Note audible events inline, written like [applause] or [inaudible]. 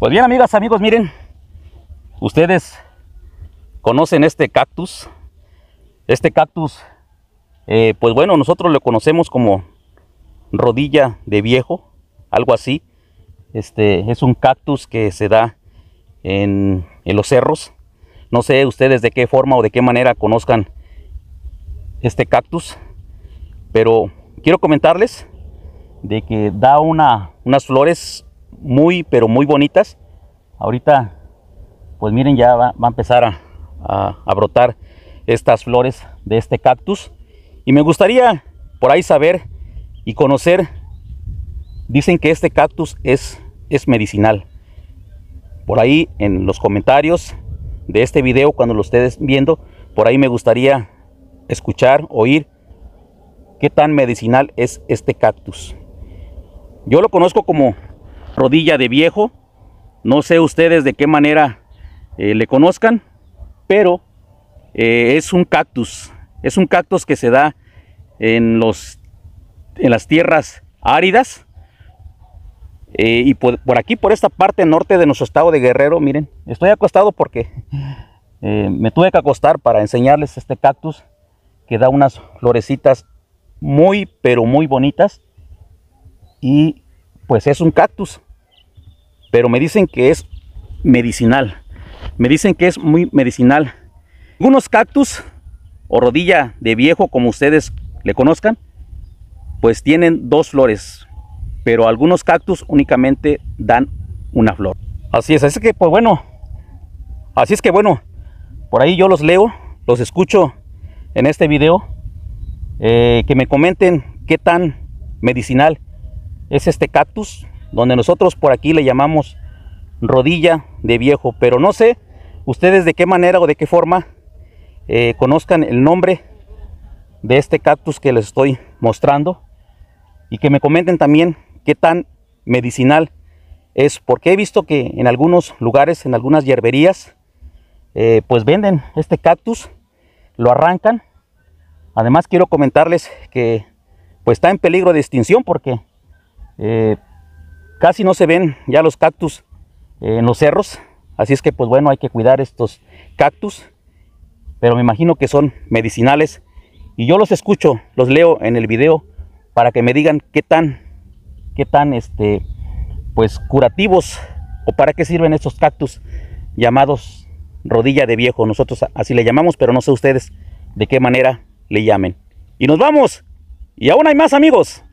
Pues bien, amigas, amigos, miren, ustedes conocen este cactus. Este cactus, eh, pues bueno, nosotros lo conocemos como rodilla de viejo, algo así. Este es un cactus que se da en, en los cerros. No sé ustedes de qué forma o de qué manera conozcan este cactus, pero quiero comentarles de que da una, unas flores muy, pero muy bonitas. Ahorita, pues miren, ya va, a empezar a, brotar estas flores de este cactus. Y me gustaría por ahí saber y conocer. Dicen que este cactus es, es medicinal. Por ahí en los comentarios de este video, cuando lo estés viendo, por ahí me gustaría escuchar, oír qué tan medicinal es este cactus. Yo lo conozco como rodilla de viejo. No sé ustedes de qué manera eh, le conozcan, pero eh, es un cactus. Es un cactus que se da en, los, en las tierras áridas. Eh, y por, aquí, por esta parte norte de nuestro estado de Guerrero, miren, estoy acostado porque [laughs] me tuve que acostar para enseñarles este cactus que da unas florecitas muy, pero muy bonitas. Y pues es un cactus pero me dicen que es medicinal. Me dicen que es muy medicinal. Algunos cactus o rodilla de viejo, como ustedes le conozcan, pues tienen dos flores, pero algunos cactus únicamente dan una flor. Así es, así es que pues bueno, así es que bueno, por ahí yo los leo, los escucho en este video, eh, que me comenten qué tan medicinal es este cactus, donde nosotros por aquí le llamamos rodilla de viejo, pero no sé ustedes de qué manera o de qué forma eh, conozcan el nombre de este cactus que les estoy mostrando y que me comenten también qué tan medicinal es, porque he visto que en algunos lugares, en algunas hierberías, eh, pues venden este cactus, lo arrancan. Además quiero comentarles que pues está en peligro de extinción porque eh, Casi no se ven ya los cactus eh, en los cerros, así es que pues bueno, hay que cuidar estos cactus, pero me imagino que son medicinales y yo los escucho, los leo en el video para que me digan qué tan qué tan este pues curativos o para qué sirven estos cactus llamados rodilla de viejo, nosotros así le llamamos, pero no sé ustedes de qué manera le llamen. Y nos vamos. Y aún hay más amigos.